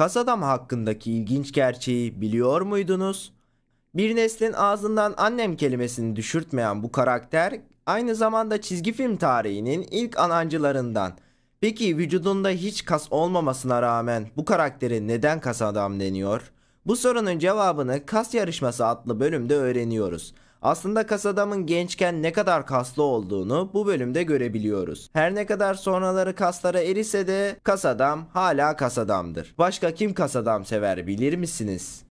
Kas adam hakkındaki ilginç gerçeği biliyor muydunuz? Bir neslin ağzından annem kelimesini düşürtmeyen bu karakter aynı zamanda çizgi film tarihinin ilk anancılarından. Peki vücudunda hiç kas olmamasına rağmen bu karaktere neden kas adam deniyor? Bu sorunun cevabını kas yarışması adlı bölümde öğreniyoruz. Aslında kasadamın gençken ne kadar kaslı olduğunu bu bölümde görebiliyoruz. Her ne kadar sonraları kaslara erise de kasadam hala kasadamdır. Başka kim kasadam sever bilir misiniz?